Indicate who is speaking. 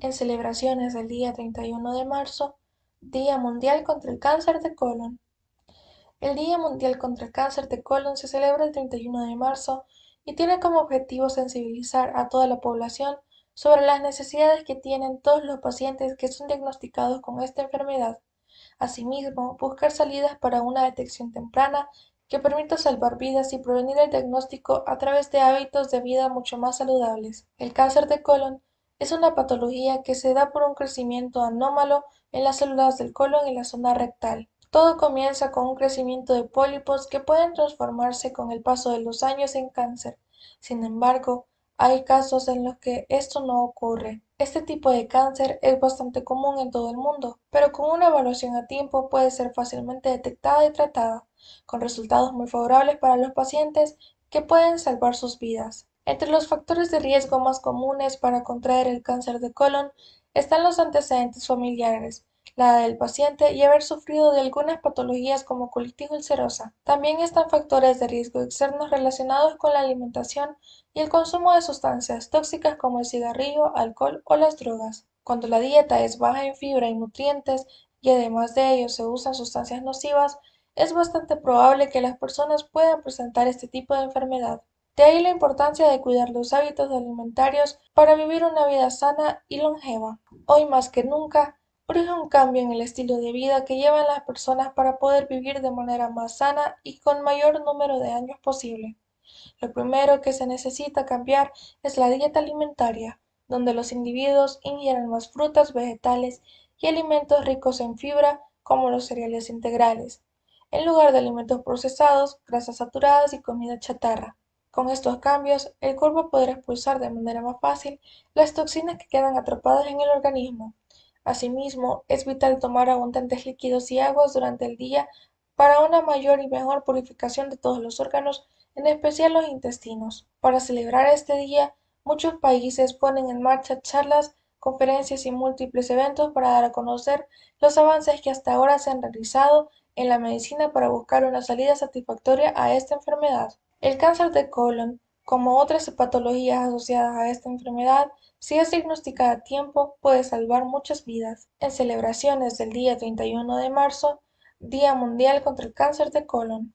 Speaker 1: en celebraciones del día 31 de marzo, Día Mundial contra el Cáncer de Colon. El Día Mundial contra el Cáncer de Colon se celebra el 31 de marzo y tiene como objetivo sensibilizar a toda la población sobre las necesidades que tienen todos los pacientes que son diagnosticados con esta enfermedad. Asimismo, buscar salidas para una detección temprana que permita salvar vidas y prevenir el diagnóstico a través de hábitos de vida mucho más saludables. El cáncer de colon es una patología que se da por un crecimiento anómalo en las células del colon y la zona rectal. Todo comienza con un crecimiento de pólipos que pueden transformarse con el paso de los años en cáncer. Sin embargo, hay casos en los que esto no ocurre. Este tipo de cáncer es bastante común en todo el mundo, pero con una evaluación a tiempo puede ser fácilmente detectada y tratada, con resultados muy favorables para los pacientes que pueden salvar sus vidas. Entre los factores de riesgo más comunes para contraer el cáncer de colon están los antecedentes familiares, la del paciente y haber sufrido de algunas patologías como colitis ulcerosa. También están factores de riesgo externos relacionados con la alimentación y el consumo de sustancias tóxicas como el cigarrillo, alcohol o las drogas. Cuando la dieta es baja en fibra y nutrientes y además de ello se usan sustancias nocivas, es bastante probable que las personas puedan presentar este tipo de enfermedad. De ahí la importancia de cuidar los hábitos alimentarios para vivir una vida sana y longeva. Hoy más que nunca, urge un cambio en el estilo de vida que llevan las personas para poder vivir de manera más sana y con mayor número de años posible. Lo primero que se necesita cambiar es la dieta alimentaria, donde los individuos ingieran más frutas, vegetales y alimentos ricos en fibra, como los cereales integrales, en lugar de alimentos procesados, grasas saturadas y comida chatarra. Con estos cambios, el cuerpo podrá expulsar de manera más fácil las toxinas que quedan atrapadas en el organismo. Asimismo, es vital tomar abundantes líquidos y aguas durante el día para una mayor y mejor purificación de todos los órganos, en especial los intestinos. Para celebrar este día, muchos países ponen en marcha charlas, conferencias y múltiples eventos para dar a conocer los avances que hasta ahora se han realizado en la medicina para buscar una salida satisfactoria a esta enfermedad. El cáncer de colon, como otras patologías asociadas a esta enfermedad, si es diagnosticada a tiempo, puede salvar muchas vidas. En celebraciones del día 31 de marzo, Día Mundial contra el Cáncer de Colon.